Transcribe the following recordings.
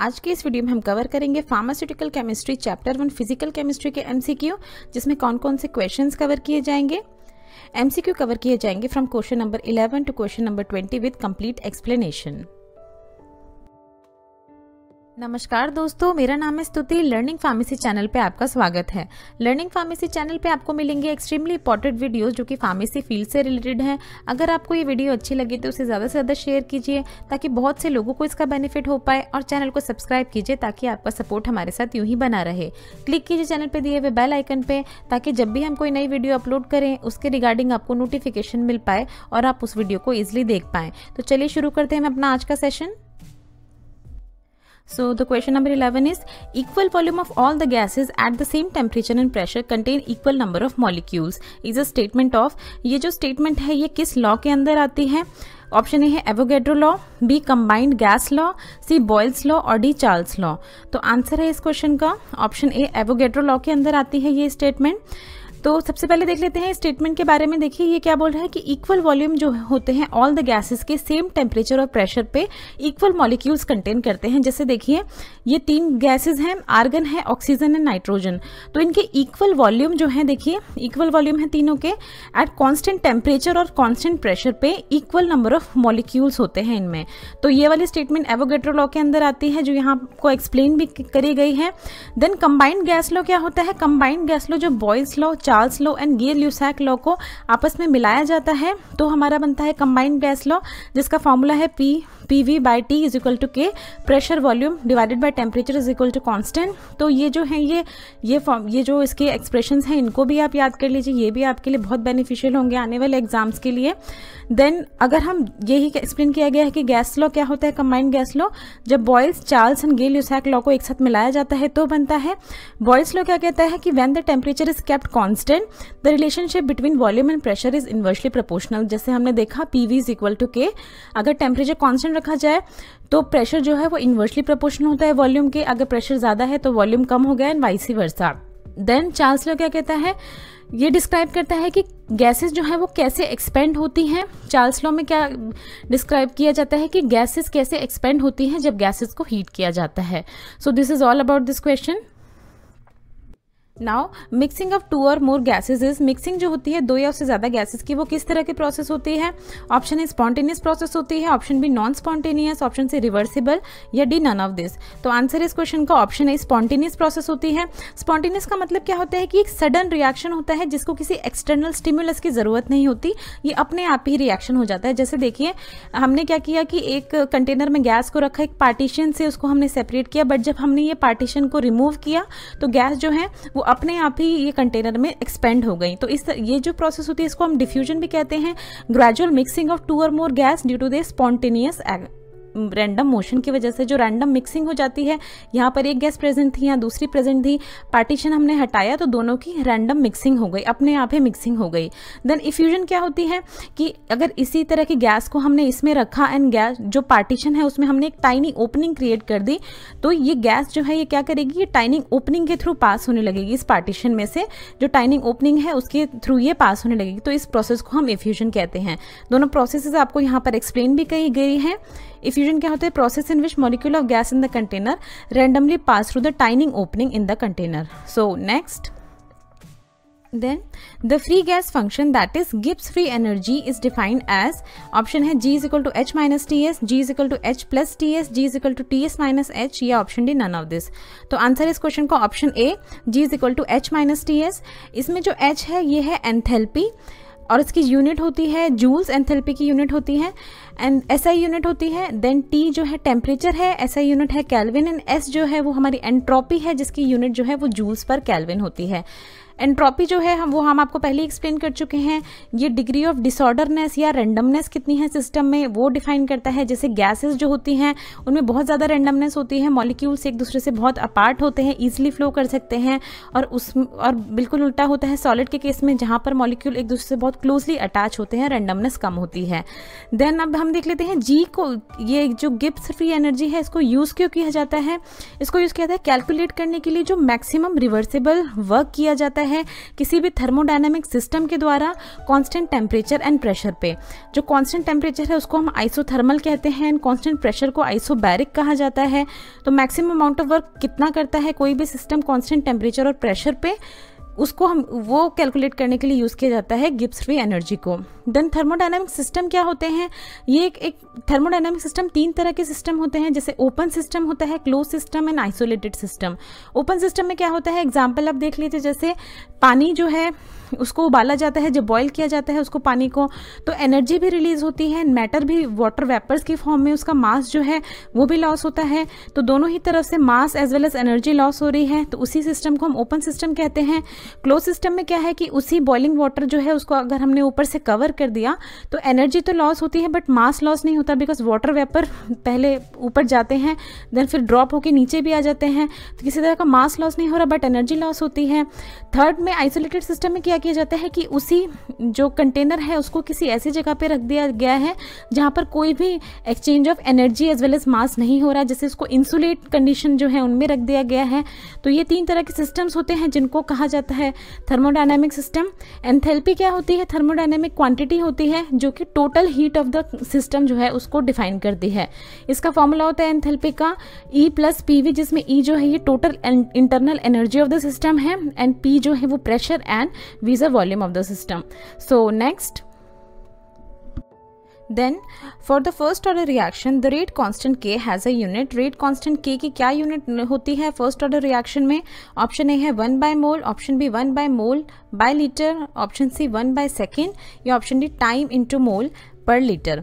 आज के इस वीडियो में हम कवर करेंगे pharmaceutical chemistry chapter one physical chemistry के एमसीक्यू जिसमें कौन कौन से क्वेश्चंस कवर किए जाएंगे एमसीक्यू कवर किए जाएंगे from question number 11 to question number 20 with complete explanation नमस्कार दोस्तों मेरा नाम है स्तुति लर्निंग फार्मेसी चैनल पे आपका स्वागत है लर्निंग फार्मेसी चैनल पे आपको मिलेंगे एक्सट्रीमली इंपॉर्टेंट वीडियोस जो कि फार्मेसी फील्ड से रिलेटेड हैं अगर आपको ये वीडियो अच्छी लगी तो उसे ज़्यादा से ज़्यादा शेयर कीजिए ताकि बहुत से लोगों को इसका बेनिफिट हो पाए और चैनल को सब्सक्राइब कीजिए ताकि आपका सपोर्ट हमारे साथ यूँ ही बना रहे क्लिक कीजिए चैनल पर दिए हुए बेल आइकन पर ताकि जब भी हम कोई नई वीडियो अपलोड करें उसके रिगार्डिंग आपको नोटिफिकेशन मिल पाए और आप उस वीडियो को ईजिली देख पाएँ तो चलिए शुरू करते हैं अपना आज का session So the question number 11 is equal volume of all the gases at the same temperature and pressure contain equal number of molecules is a statement of ये जो statement है ये किस law के अंदर आती है ऑप्शन ए है Avogadro law B combined gas law C Boyle's law और डी चार्ल्स लॉ तो आंसर है इस क्वेश्चन का ऑप्शन ए एवोगेड्रो लॉ के अंदर आती है ये स्टेटमेंट तो सबसे पहले देख लेते हैं स्टेटमेंट के बारे में देखिए ये क्या बोल रहा है कि इक्वल वॉल्यूम जो होते हैं ऑल द गैसेस के सेम टेम्परेचर और प्रेशर पे इक्वल मॉलिक्यूल्स कंटेन करते हैं जैसे देखिए ये तीन गैसेज हैं आर्गन है ऑक्सीजन एंड नाइट्रोजन तो इनके इक्वल वॉल्यूम जो है देखिए इक्वल वॉल्यूम है तीनों के एट कॉन्स्टेंट टेम्परेचर और कॉन्स्टेंट प्रेशर पे इक्वल नंबर ऑफ मॉलिक्यूल्स होते हैं इनमें तो ये वाली स्टेटमेंट एवोगेट्रो लॉ के अंदर आती है जो यहाँ को एक्सप्लेन भी करी गई है देन कंबाइंड गैस लॉ क्या होता है कंबाइंड गैस लो जो Boyle's law Charles law and Gay Lussac law को आपस में मिलाया जाता है तो हमारा बनता है कंबाइंड गैस लॉ जिसका फॉर्मूला है P P V by T is equal to K pressure volume divided by temperature is equal to constant तो ये जो है ये ये फॉर्म ये जो इसके एक्सप्रेशन हैं इनको भी आप याद कर लीजिए ये भी आपके लिए बहुत बेनिफिशियल होंगे आने वाले एग्जाम्स के लिए देन अगर हम यही एक्सप्लेन किया गया है कि गैस लॉ क्या होता है कंबाइंड गैस लॉ जब Boyle's Charles and Gay Lussac law को एक साथ मिलाया जाता है तो बनता है बॉयल्स लॉ क्या कहता है कि when the temperature is kept cons constant the relationship between volume and pressure is inversely proportional जैसे हमने देखा P V is equal to K अगर टेम्परेचर कांस्टेंट रखा जाए तो प्रेशर जो है वो इन्वर्सली प्रोपोर्शनल होता है वॉल्यूम के अगर प्रेशर ज़्यादा है तो वॉल्यूम कम हो गया and vice versa then Charles law क्या कहता है ये डिस्क्राइब करता है कि गैसेस जो है वो कैसे एक्सपेंड होती हैं चार्ल्स लो में क्या डिस्क्राइब किया जाता है कि गैसेस कैसे एक्सपेंड होती हैं जब गैसेस को हीट किया जाता है so this is all about this question now mixing of two or more gases is mixing जो होती है दो या उससे ज़्यादा गैसेज की वो किस तरह की प्रोसेस होती है ऑप्शन ए स्पॉन्टेनियस प्रोसेस होती है option B non spontaneous option C reversible या डी नन ऑफ दिस तो आंसर इस क्वेश्चन का ऑप्शन ए स्पॉन्टेनियस प्रोसेस होती है स्पॉन्टेनियस का मतलब क्या होता है कि एक सडन रिएक्शन होता है जिसको किसी एक्सटर्नल स्टिम्यूलस की ज़रूरत नहीं होती ये अपने आप ही रिएक्शन हो जाता है जैसे देखिए हमने क्या किया कि एक कंटेनर में गैस को रखा एक पार्टीशन से उसको हमने सेपरेट किया बट जब हमने ये पार्टीशन को रिमूव किया तो गैस जो है वो अपने आप ही ये कंटेनर में एक्सपेंड हो गई तो इस ये जो प्रोसेस होती है इसको हम डिफ्यूजन भी कहते हैं gradual mixing of two or more gas due to the spontaneous random motion की वजह से जो रैंडम मिक्सिंग हो जाती है यहाँ पर एक गैस प्रेजेंट थी यहाँ दूसरी प्रेजेंट थी पार्टीशन हमने हटाया तो दोनों की रैंडम मिक्सिंग हो गई अपने आप ही मिक्सिंग हो गई देन इफ्यूजन क्या होती है कि अगर इसी तरह की गैस को हमने इसमें रखा एंड गैस जो पार्टीशन है उसमें हमने एक टाइनिंग ओपनिंग क्रिएट कर दी तो ये गैस जो है ये क्या करेगी ये टाइनिंग ओपनिंग के थ्रू पास होने लगेगी इस पार्टीशन में से जो टाइनिंग ओपनिंग है उसके थ्रू ये पास होने लगेगी तो इस प्रोसेस को हम इफ्यूजन कहते हैं दोनों प्रोसेसेस आपको यहाँ पर एक्सप्लेन भी कही गई हैं इफ्यूजन क्या होता है process in which molecule of gas in the container randomly pass through the tiny opening in the container so next then the free gas function that is Gibbs free energy is defined as option है G is equal to H minus T S G is equal to H plus T S G is equal to T S minus H या option D none of this तो answer इस question का option A G is equal to H minus T S इसमें जो H है ये है enthalpy और इसकी यूनिट होती है जूल्स एंथेल्पी की यूनिट होती है एंड एस आई यूनिट होती है देन टी जो है टेम्परेचर है एस आई यूनिट है कैलविन एंड एस जो है वो हमारी एंट्रोपी है जिसकी यूनिट जो है वो जूल्स पर कैलविन होती है एंट्रोपी जो है हम वो हम आपको पहले एक्सप्लेन कर चुके हैं ये डिग्री ऑफ डिसऑर्डरनेस या रेंडमनेस कितनी है सिस्टम में वो डिफाइन करता है जैसे गैसेज जो होती हैं उनमें बहुत ज़्यादा रेंडमनेस होती है मॉलिक्यूल्स एक दूसरे से बहुत अपार्ट होते हैं ईजिली फ्लो कर सकते हैं और उस और बिल्कुल उल्टा होता है सॉलिड के केस में जहाँ पर मॉलिक्यूल एक दूसरे से बहुत क्लोजली अटैच होते हैं रेंडमनेस कम होती है देन अब हम देख लेते हैं जी को ये जो गिप्स फ्री एनर्जी है इसको यूज़ क्यों किया जाता है इसको यूज़ किया जाता है कैलकुलेट करने के लिए जो मैक्सिमम रिवर्सिबल वर्क किया जाता है है किसी भी थर्मोडाइनमिक सिस्टम के द्वारा कांस्टेंट टेम्परेचर एंड प्रेशर पे जो कांस्टेंट टेम्परेचर है उसको हम आइसोथर्मल कहते हैं एंड कांस्टेंट प्रेशर को आइसोबैरिक कहा जाता है तो मैक्सिमम अमाउंट ऑफ वर्क कितना करता है कोई भी सिस्टम कांस्टेंट टेम्परेचर और प्रेशर पे उसको हम वो कैलकुलेट करने के लिए यूज़ किया जाता है गिप्स फ्री एनर्जी को देन थर्मोडाइनमिक सिस्टम क्या होते हैं ये एक एक थर्मोडाइनमिक सिस्टम तीन तरह के सिस्टम होते हैं जैसे ओपन सिस्टम होता है close system and isolated system open system में क्या होता है एग्जाम्पल आप देख लीजिए जैसे पानी जो है उसको उबाला जाता है जब बॉयल किया जाता है उसको पानी को तो एनर्जी भी रिलीज़ होती है मैटर भी वाटर वेपर्स की फॉर्म में उसका मास जो है वो भी लॉस होता है तो दोनों ही तरफ से mass as well as energy loss हो रही है तो उसी सिस्टम को हम ओपन सिस्टम कहते हैं क्लोज सिस्टम में क्या है कि उसी बॉइलिंग वाटर जो है उसको अगर हमने ऊपर से कवर कर दिया तो एनर्जी तो लॉस होती है बट मास लॉस नहीं होता बिकॉज वाटर वेपर पहले ऊपर जाते हैं देन फिर ड्रॉप होकर नीचे भी आ जाते हैं तो किसी तरह का मास लॉस नहीं हो रहा बट एनर्जी लॉस होती है थर्ड में आइसोलेटेड सिस्टम में क्या क्या किया जाता है कि उसी जो कंटेनर है उसको किसी ऐसी जगह पे रख दिया गया है जहाँ पर कोई भी exchange of energy as well as mass नहीं हो रहा जैसे उसको इंसुलेट कंडीशन जो है उनमें रख दिया गया है तो ये तीन तरह के सिस्टम्स होते हैं जिनको कहा जाता है थर्मोडाइनमिक सिस्टम एंथेल्पी क्या होती है थर्मोडाइनमिक क्वान्टिटी होती है जो कि total heat of the system जो है उसको डिफाइन करती है इसका फॉर्मूला होता है एंथेल्पी का ई प्लस पी जिसमें ई e जो है ये total internal energy of the system है एंड पी जो है वो pressure and v is the volume of the system so next then for the first order reaction the rate constant K has a unit rate constant K की क्या यूनिट होती है first order reaction में option A है one by mole option B one by mole by litre option C one by second या option D time into mole per litre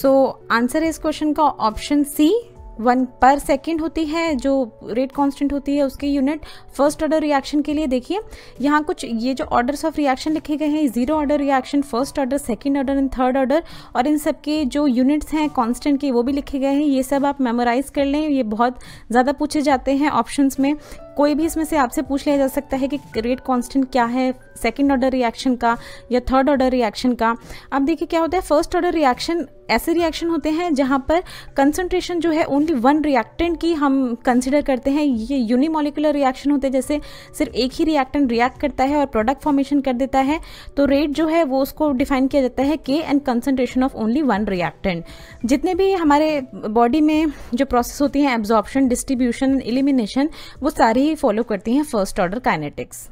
so answer है इस क्वेश्चन का option C one per second होती है जो rate constant होती है उसकी यूनिट फर्स्ट ऑर्डर रिएक्शन के लिए देखिए यहाँ कुछ ये जो ऑर्डर्स ऑफ रिएक्शन लिखे गए हैं zero order reaction first order second order and third order और इन सब के जो यूनिट्स हैं कांस्टेंट के वो भी लिखे गए हैं ये सब आप मेमोराइज कर लें ये बहुत ज़्यादा पूछे जाते हैं ऑप्शन में कोई भी इसमें से आपसे पूछ लिया जा सकता है कि रेट कांस्टेंट क्या है सेकेंड ऑर्डर रिएक्शन का या थर्ड ऑर्डर रिएक्शन का अब देखिए क्या होता है फर्स्ट ऑर्डर रिएक्शन ऐसे रिएक्शन होते हैं जहाँ पर कंसनट्रेशन जो है ओनली वन रिएक्टेंट की हम कंसिडर करते हैं ये यूनिमोलिकुलर रिएक्शन होते हैं जैसे सिर्फ एक ही रिएक्टेंट रिएक्ट करता है और प्रोडक्ट फॉर्मेशन कर देता है तो रेट जो है वो उसको डिफाइन किया जाता है K and concentration of only one reactant जितने भी हमारे बॉडी में जो प्रोसेस होती हैं एब्जॉर्प्शन डिस्ट्रीब्यूशन एलिमिनेशन वो सारी ही फॉलो करती हैं first order kinetics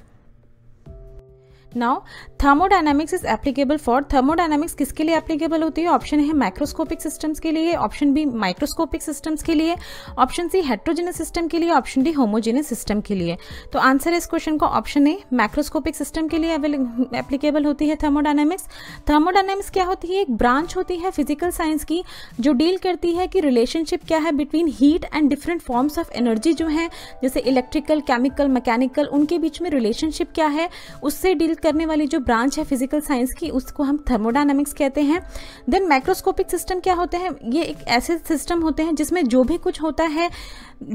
now thermodynamics is applicable for thermodynamics किसके लिए एप्लीकेबल होती है ऑप्शन है माइक्रोस्कोपिक सिस्टम्स के लिए ऑप्शन बी माइक्रोस्कोपिक सिस्टम्स के लिए ऑप्शन सी हेट्रोजेनस सिस्टम के लिए ऑप्शन डी होमोजेनस सिस्टम के लिए तो आंसर इस क्वेश्चन को ऑप्शन ए माइक्रोस्कोपिक सिस्टम के लिए एप्लीकेबल होती है थर्मोडाइनमिक्स थर्मोडाइनमिक्स क्या होती है एक ब्रांच होती है फिजिकल साइंस की जो डील करती है कि रिलेशनशिप क्या है between heat and different forms of energy जो है जैसे इलेक्ट्रिकल केमिकल मैकेनिकल उनके बीच में रिलेशनशिप क्या है उससे डील करने वाली जो ब्रांच है फिजिकल साइंस की उसको हम थर्मोडाइनमिक्स कहते हैं देन माइक्रोस्कोपिक सिस्टम क्या होते हैं ये एक ऐसे सिस्टम होते हैं जिसमें जो भी कुछ होता है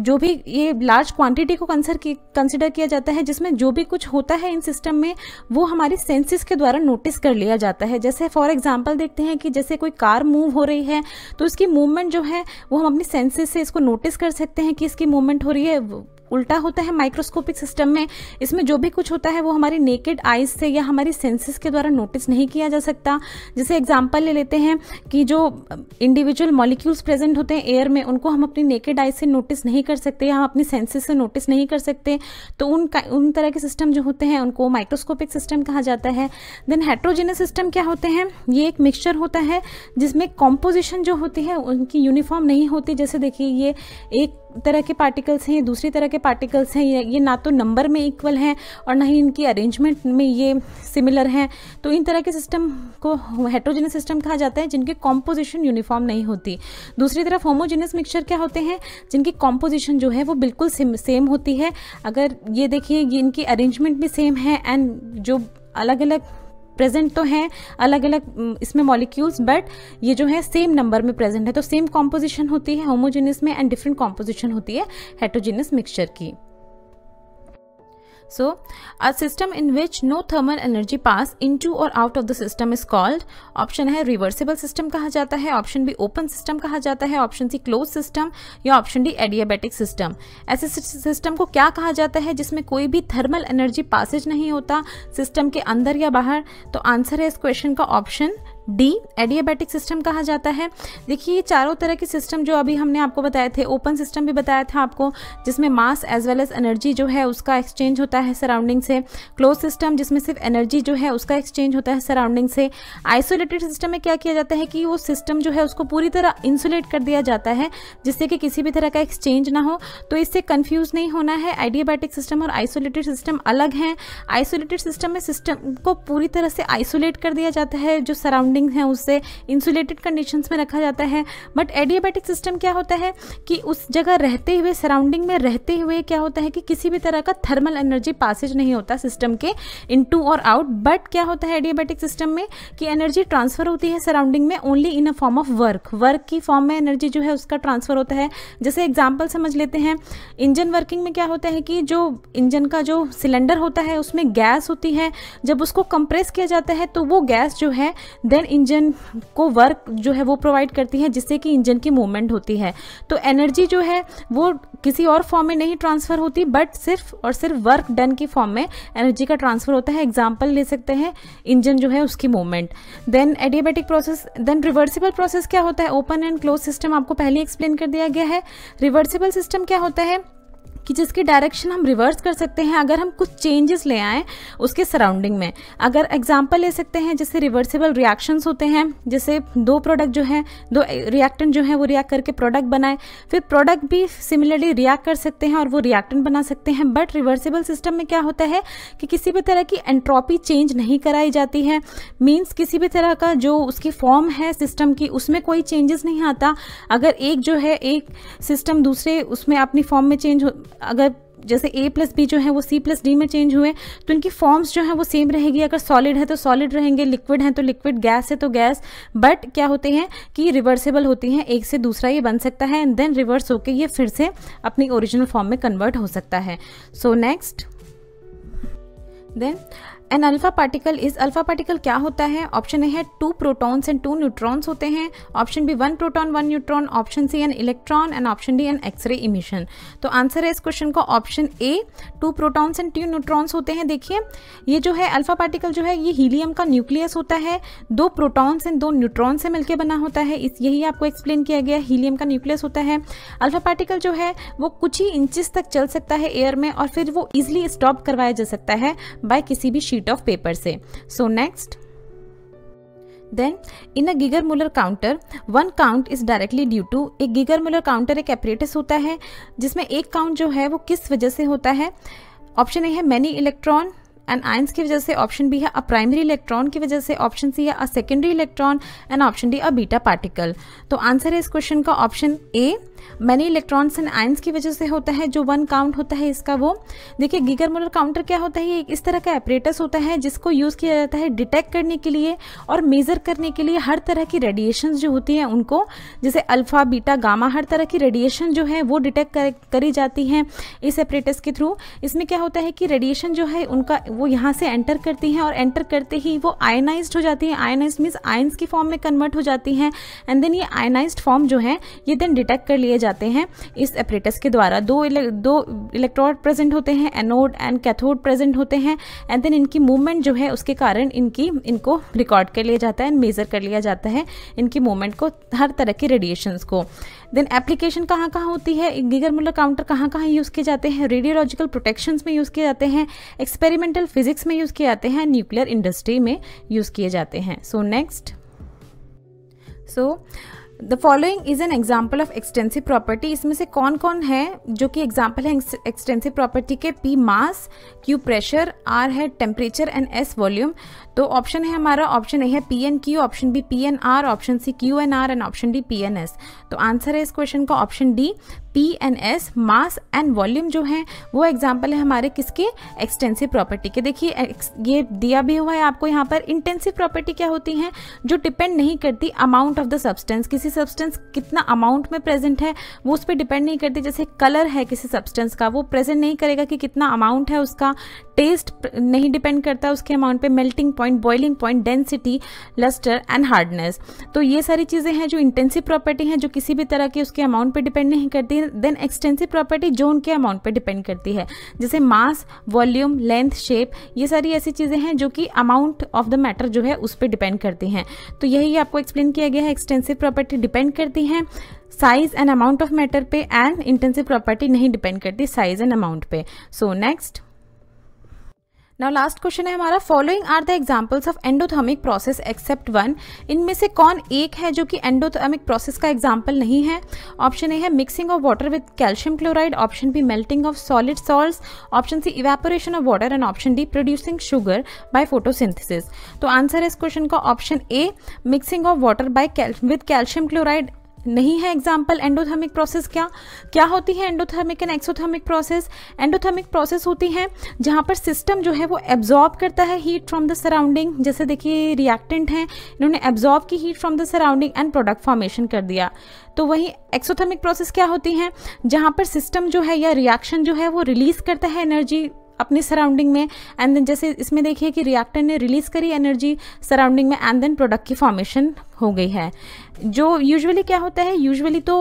जो भी ये लार्ज क्वांटिटी को कंसर की कंसिडर किया जाता है जिसमें जो भी कुछ होता है इन सिस्टम में वो हमारी सेंसेस के द्वारा नोटिस कर लिया जाता है जैसे फॉर एग्जाम्पल देखते हैं कि जैसे कोई कार मूव हो रही है तो इसकी मूवमेंट जो है वो हम अपनी सेंसेस से इसको नोटिस कर सकते हैं कि इसकी मूवमेंट हो रही है उल्टा होता है माइक्रोस्कोपिक सिस्टम में इसमें जो भी कुछ होता है वो हमारी नेकेड आइज से या हमारी सेंसेस के द्वारा नोटिस नहीं किया जा सकता जैसे एग्जाम्पल ले लेते हैं कि जो इंडिविजुअल मॉलिक्यूल्स प्रेजेंट होते हैं एयर में उनको हम अपनी नेकेड आइज से नोटिस नहीं कर सकते या हम अपनी सेंसेस से नोटिस नहीं कर सकते तो उन उन तरह के सिस्टम जो होते हैं उनको माइक्रोस्कोपिक सिस्टम कहा जाता है देन हेट्रोजेनस सिस्टम क्या होते हैं ये एक मिक्सचर होता है जिसमें कॉम्पोजिशन जो होती है उनकी यूनिफॉर्म नहीं होती जैसे देखिए ये एक तरह के पार्टिकल्स हैं दूसरी तरह के पार्टिकल्स हैं ये ना तो नंबर में इक्वल हैं और ना ही इनकी अरेंजमेंट में ये सिमिलर हैं तो इन तरह के सिस्टम को हेट्रोजेनस सिस्टम कहा जाता है जिनकी कॉम्पोजिशन यूनिफॉर्म नहीं होती दूसरी तरफ होमोजेनस मिक्सचर क्या होते हैं जिनकी कॉम्पोजिशन जो है वो बिल्कुल सेम सेम होती है अगर ये देखिए ये इनकी अरेंजमेंट भी सेम है एंड जो अलग अलग प्रेजेंट तो हैं अलग अलग इसमें मॉलिक्यूल्स बट ये जो है सेम नंबर में प्रेजेंट है तो सेम कॉम्पोजिशन होती है होमोजेनियस में एंड डिफरेंट कॉम्पोजिशन होती है हेटोजेनियस मिक्सचर की so a system in which no thermal energy pass in to or out of the system is called option है रिवर्सिबल सिस्टम कहा जाता है ऑप्शन बी ओपन सिस्टम कहा जाता है ऑप्शन सी क्लोज सिस्टम या option D adiabatic system ऐसे system को क्या कहा जाता है जिसमें कोई भी थर्मल एनर्जी पासेज नहीं होता सिस्टम के अंदर या बाहर तो आंसर है इस क्वेश्चन का ऑप्शन डी एडियाबैटिक सिस्टम कहा जाता है देखिए ये चारों तरह के सिस्टम जो अभी हमने आपको बताए थे ओपन सिस्टम भी बताया था आपको जिसमें mass as well as energy जो है उसका एक्सचेंज होता है सराउंडिंग से क्लोज सिस्टम जिसमें सिर्फ एनर्जी जो है उसका एक्सचेंज होता है सराउंडिंग से आइसोलेटेड सिस्टम में क्या किया जाता है कि वो सिस्टम जो है उसको पूरी तरह इंसुलेट कर दिया जाता है जिससे कि किसी भी तरह का एक्सचेंज ना हो तो इससे कन्फ्यूज नहीं होना है आइडियाबैटिक सिस्टम और आइसोलेटेड सिस्टम अलग हैं आइसोलेटेड सिस्टम में सिस्टम को पूरी तरह से आइसोलेट कर दिया जाता है जो सराउंड बॉन्डिंग हैं उससे इंसुलेटेड कंडीशंस में रखा जाता है बट एडियाबैटिक सिस्टम क्या होता है कि उस जगह रहते हुए सराउंडिंग में रहते हुए क्या होता है कि किसी भी तरह का थर्मल एनर्जी पासेज नहीं होता सिस्टम के in to or out but क्या होता है एडियाबैटिक सिस्टम में कि एनर्जी ट्रांसफर होती है सराउंडिंग में only in a form of work work की फॉर्म में एनर्जी जो है उसका ट्रांसफर होता है जैसे एग्जाम्पल समझ लेते हैं इंजन वर्किंग में क्या होता है कि जो इंजन का जो सिलेंडर होता है उसमें गैस होती है जब उसको कंप्रेस किया जाता है तो वो गैस जो है दे गेयर इंजन को वर्क जो है वो प्रोवाइड करती है जिससे कि इंजन की मूवमेंट होती है तो एनर्जी जो है वो किसी और फॉर्म में नहीं ट्रांसफ़र होती बट सिर्फ और सिर्फ वर्क डन की फॉर्म में एनर्जी का ट्रांसफ़र होता है एग्जाम्पल ले सकते हैं इंजन जो है उसकी movement then adiabatic process then reversible process क्या होता है ओपन एंड क्लोज सिस्टम आपको पहले एक्सप्लेन कर दिया गया है रिवर्सिबल सिस्टम क्या होता है कि जिसकी डायरेक्शन हम रिवर्स कर सकते हैं अगर हम कुछ चेंजेस ले आएँ उसके सराउंडिंग में अगर एग्जाम्पल ले सकते हैं जैसे रिवर्सिबल रिएक्शंस होते हैं जैसे दो प्रोडक्ट जो हैं दो रिएक्टेंट जो हैं वो रिएक्ट करके प्रोडक्ट बनाए फिर प्रोडक्ट भी सिमिलरली रिएक्ट कर सकते हैं और वो रिएक्टेंट बना सकते हैं बट रिवर्सिबल सिस्टम में क्या होता है कि किसी भी तरह की एंट्रॉपी चेंज नहीं कराई जाती है मीन्स किसी भी तरह का जो उसकी फॉर्म है सिस्टम की उसमें कोई चेंजेस नहीं आता अगर एक जो है एक सिस्टम दूसरे उसमें अपनी फॉर्म में चेंज अगर जैसे ए प्लस बी जो है वो सी प्लस डी में चेंज हुए तो इनकी फॉर्म्स जो है वो सेम रहेगी अगर सॉलिड है तो सॉलिड रहेंगे लिक्विड है तो लिक्विड गैस है तो गैस बट क्या होते हैं कि रिवर्सेबल होती हैं एक से दूसरा ये बन सकता है एंड देन रिवर्स होकर ये फिर से अपनी ओरिजिनल फॉर्म में कन्वर्ट हो सकता है so next then an alpha particle is alpha particle क्या होता है ऑप्शन ए है two protons and two neutrons होते हैं option B one proton one neutron option C an electron and option D an x ray emission तो answer है इस question का option A two protons and two neutrons होते हैं देखिए ये जो है अल्फा पार्टिकल जो है ये हीलियम का न्यूक्लियस होता है दो प्रोटॉन्स एंड दो न्यूट्रॉन से मिलकर बना होता है इस यही आपको एक्सप्लेन किया गया हीलियम का न्यूक्लियस होता है अल्फा पार्टिकल जो है वो कुछ ही इंचिस तक चल सकता है एयर में और फिर वो इजिली स्टॉप करवाया जा सकता है बाय किसी भी शीट शीट ऑफ पेपर से so next then in a Geiger muller counter one count is directly due to एक गिगर muller काउंटर एक एपरेटिस होता है जिसमें एक काउंट जो है वो किस वजह से होता है ऑप्शन ए है मैनी इलेक्ट्रॉन एंड आइंस की वजह से ऑप्शन बी है अ प्राइमरी इलेक्ट्रॉन की वजह से ऑप्शन सी है a secondary electron and option D a beta particle तो आंसर है इस क्वेश्चन का option A many electrons and ions की वजह से होता है जो वन काउंट होता है इसका वो देखिए गीगर मोलर काउंटर क्या होता है ये इस तरह का एपरेटस होता है जिसको यूज़ किया जाता है डिटेक्ट करने के लिए और मेज़र करने के लिए हर तरह की रेडिएशन जो होती हैं उनको जैसे अल्फ़ा बीटा गामा हर तरह की रेडिएशन जो है वो डिटेक्ट कर, करी जाती हैं इस एपरेटस के थ्रू इसमें क्या होता है कि रेडिएशन जो है उनका वो यहाँ से एंटर करती हैं और एंटर करते ही वो आयनाइज हो जाती हैं आयनाइज मीन्स आयन्स की फॉर्म में कन्वर्ट हो जाती हैं एंड देन ये आयनाइज फॉर्म जो है ये देन डिटेक्ट कर लिया लिए जाते हैं इस अप्रेटस के द्वारा दो इले, दो इलेक्ट्रोड प्रेजेंट होते हैं एनोड एंड कैथोड प्रेजेंट होते हैं एंड देन इनकी मूवमेंट जो है उसके कारण इनकी इनको रिकॉर्ड कर लिया जाता है एंड मेज़र कर लिया जाता है इनकी मूवमेंट को हर तरह के रेडिएशन को देन एप्लीकेशन कहाँ कहाँ होती है गिगर मुलर काउंटर कहाँ कहाँ यूज़ किए जाते हैं रेडियोलॉजिकल प्रोटेक्शन में यूज़ किए जाते हैं एक्सपेरिमेंटल फिजिक्स में यूज़ किए जाते हैं न्यूक्लियर इंडस्ट्री में यूज़ किए जाते हैं so next so so, the following is an example of extensive property इसमें से कौन कौन है जो कि एग्जाम्पल है एक्सटेंसिव प्रॉपर्टी के P mass Q pressure R है टेम्परेचर एंड एस वॉल्यूम तो ऑप्शन है हमारा ऑप्शन ए है P N Q option B P N R option C Q N R and option D P N S तो answer है इस question का option D P N S mass and volume जो है वो example है हमारे किसके एक्सटेंसिव प्रॉपर्टी के देखिए ये दिया भी हुआ है आपको यहाँ पर इंटेंसिव प्रॉपर्टी क्या होती है जो डिपेंड नहीं करती अमाउंट ऑफ द सब्सटेंस किसी सब्सटेंस कितना अमाउंट में प्रेजेंट है वो उस पर डिपेंड नहीं करती जैसे कलर है किसी सब्सटेंस का वो प्रेजेंट नहीं करेगा कि कितना अमाउंट है उसका टेस्ट नहीं डिपेंड करता उसके अमाउंट पे melting point boiling point density lustre and hardness तो ये सारी चीज़ें हैं जो इंटेंसिव प्रॉपर्टी हैं जो किसी भी तरह की उसके अमाउंट पर डिपेंड नहीं करती देन एक्सटेंसिव प्रॉपर्टी जो उनके अमाउंट पर डिपेंड करती है जैसे मास वॉल्यूम लेंथ शेप ये सारी ऐसी चीज़ें हैं जो कि अमाउंट ऑफ द मैटर जो है उस पर डिपेंड करती हैं तो यही आपको एक्सप्लेन किया गया है एक्सटेंसिव प्रॉपर्टी डिपेंड करती हैं size and amount of matter पे एंड इंटेंसिव प्रॉपर्टी नहीं डिपेंड करती साइज एंड अमाउंट पे so next now last question है हमारा following are the examples of endothermic process except one इनमें से कौन एक है जो कि एंडोथर्मिक प्रोसेस का एग्जाम्पल नहीं है ऑप्शन ए है mixing of water with calcium chloride option B melting of solid salt option C evaporation of water and option D producing sugar by photosynthesis तो आंसर है इस क्वेश्चन का option A mixing of water by with calcium chloride नहीं है example endothermic process क्या क्या होती है endothermic and exothermic process endothermic process होती है जहाँ पर सिस्टम जो है वो एब्जॉर्ब करता है हीट फ्रॉम द सराउंडिंग जैसे देखिए रिएक्टेंट हैं इन्होंने एब्जॉर्ब की heat from the surrounding and product formation कर दिया तो वही एक्सोथर्मिक प्रोसेस क्या होती है जहाँ पर सिस्टम जो है या रिएक्शन जो है वो रिलीज करता है एनर्जी अपनी सराउंडिंग में एंड देन जैसे इसमें देखिए कि रिएक्टर ने रिलीज करी एनर्जी सराउंडिंग में एंड देन प्रोडक्ट की फॉर्मेशन हो गई है जो यूजुअली क्या होता है यूजुअली तो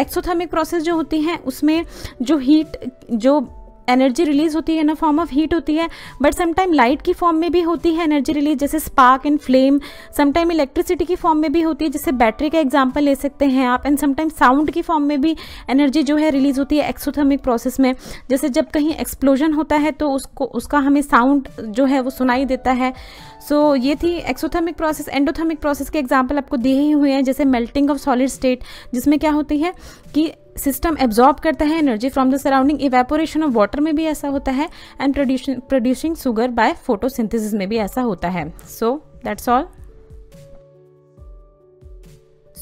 एक्सोथर्मिक प्रोसेस जो होती हैं उसमें जो हीट जो एनर्जी रिलीज होती है इन फॉर्म ऑफ हीट होती है बट समटाइम लाइट की फॉर्म में भी होती है एनर्जी रिलीज जैसे spark and flame sometime electricity की फॉर्म में भी होती है जैसे बैटरी का एग्जाम्पल ले सकते हैं आप एंड समटाइम साउंड की फॉर्म में भी एनर्जी जो है रिलीज होती है एक्सोथर्मिक प्रोसेस में जैसे जब कहीं एक्सप्लोजन होता है तो उसको उसका हमें साउंड जो है वो सुनाई देता है सो so, ये थी एक्सोथर्मिक प्रोसेस एंडोथर्मिक प्रोसेस के एग्जाम्पल आपको दिए ही हुए हैं जैसे मेल्टिंग ऑफ सॉलिड स्टेट जिसमें क्या होती है कि सिस्टम एब्जॉर्ब करता है energy from the surrounding evaporation of water में भी ऐसा होता है and producing sugar by photosynthesis में भी ऐसा होता है so that's all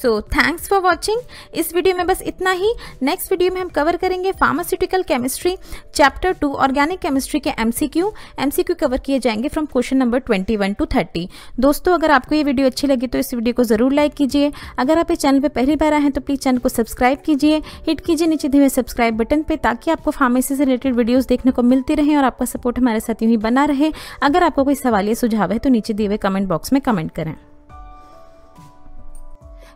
so thanks for watching इस वीडियो में बस इतना ही नेक्स्ट वीडियो में हम कवर करेंगे pharmaceutical chemistry chapter two organic chemistry के एमसीक्यू एमसीक्यू कवर किए जाएंगे from question number twenty one to thirty दोस्तों अगर आपको ये वीडियो अच्छी लगी तो इस वीडियो को ज़रूर लाइक कीजिए अगर आप इस चैनल पर पहली बार आए हैं तो प्लीज़ चैनल को सब्सक्राइब कीजिए हिट कीजिए नीचे दिए हुए सब्सक्राइब बटन पर ताकि आपको फार्मेसी से रिलेटेड वीडियोज़ देखने को मिलती रहें और आपका सपोर्ट हमारे साथ यूँ ही बना रहे अगर आपको कोई सवाल या सुझाव है तो नीचे दिए हुए कमेंट बॉक्स में कमेंट करें